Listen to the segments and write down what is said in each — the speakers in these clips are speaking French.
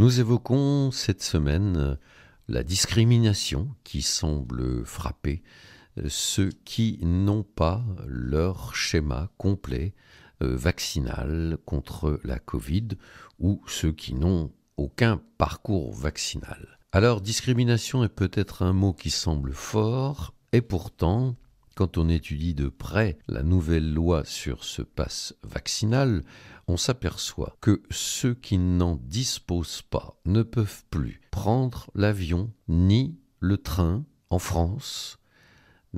Nous évoquons cette semaine euh, la discrimination qui semble frapper euh, ceux qui n'ont pas leur schéma complet euh, vaccinal contre la Covid ou ceux qui n'ont aucun parcours vaccinal. Alors discrimination est peut-être un mot qui semble fort et pourtant quand on étudie de près la nouvelle loi sur ce passe vaccinal, on s'aperçoit que ceux qui n'en disposent pas ne peuvent plus prendre l'avion ni le train en France,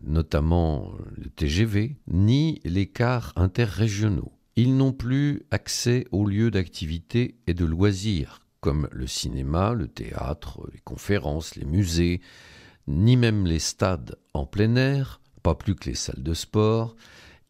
notamment le TGV, ni les cars interrégionaux. Ils n'ont plus accès aux lieux d'activité et de loisirs, comme le cinéma, le théâtre, les conférences, les musées, ni même les stades en plein air, pas plus que les salles de sport,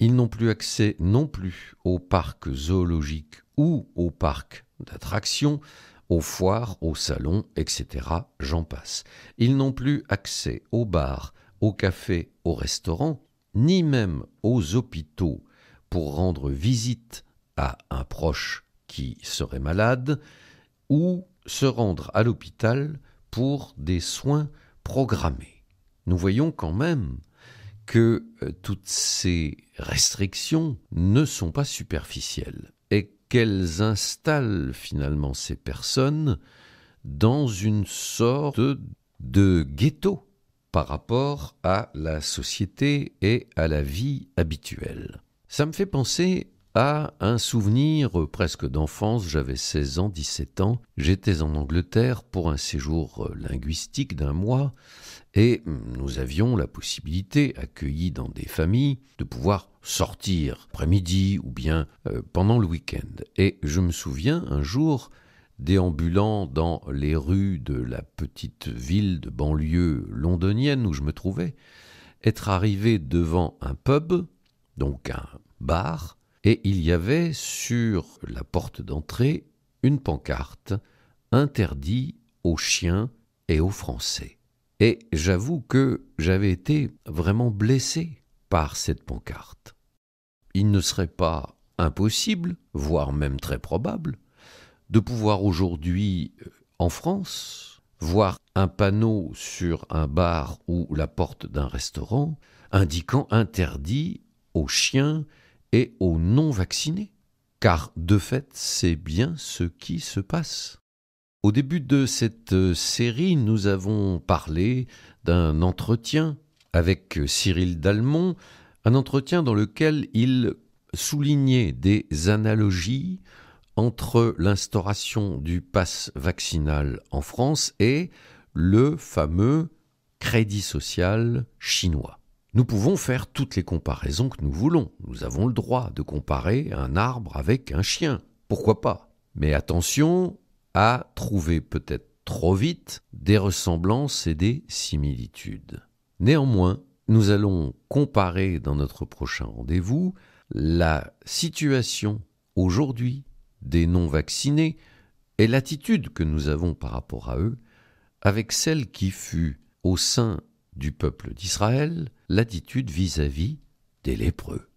ils n'ont plus accès non plus aux parcs zoologiques ou aux parcs d'attractions, aux foires, aux salons, etc. J'en passe. Ils n'ont plus accès aux bars, aux cafés, aux restaurants, ni même aux hôpitaux pour rendre visite à un proche qui serait malade, ou se rendre à l'hôpital pour des soins programmés. Nous voyons quand même que euh, toutes ces restrictions ne sont pas superficielles et qu'elles installent finalement ces personnes dans une sorte de ghetto par rapport à la société et à la vie habituelle. Ça me fait penser à un souvenir presque d'enfance. J'avais 16 ans, 17 ans. J'étais en Angleterre pour un séjour euh, linguistique d'un mois et hum, nous avions la possibilité, accueillis dans des familles, de pouvoir sortir après-midi ou bien euh, pendant le week-end. Et je me souviens un jour déambulant dans les rues de la petite ville de banlieue londonienne où je me trouvais, être arrivé devant un pub, donc un bar, et il y avait sur la porte d'entrée une pancarte interdit aux chiens et aux Français. Et j'avoue que j'avais été vraiment blessé par cette pancarte. Il ne serait pas impossible, voire même très probable, de pouvoir aujourd'hui, euh, en France, voir un panneau sur un bar ou la porte d'un restaurant indiquant interdit aux chiens et aux non-vaccinés, car de fait c'est bien ce qui se passe. Au début de cette euh, série, nous avons parlé d'un entretien avec euh, Cyril Dalmont, un entretien dans lequel il soulignait des analogies entre l'instauration du pass vaccinal en France et le fameux crédit social chinois. Nous pouvons faire toutes les comparaisons que nous voulons. Nous avons le droit de comparer un arbre avec un chien. Pourquoi pas Mais attention à trouver peut-être trop vite des ressemblances et des similitudes. Néanmoins, nous allons comparer dans notre prochain rendez-vous la situation aujourd'hui des non-vaccinés et l'attitude que nous avons par rapport à eux avec celle qui fut au sein du peuple d'Israël l'attitude vis-à-vis des lépreux.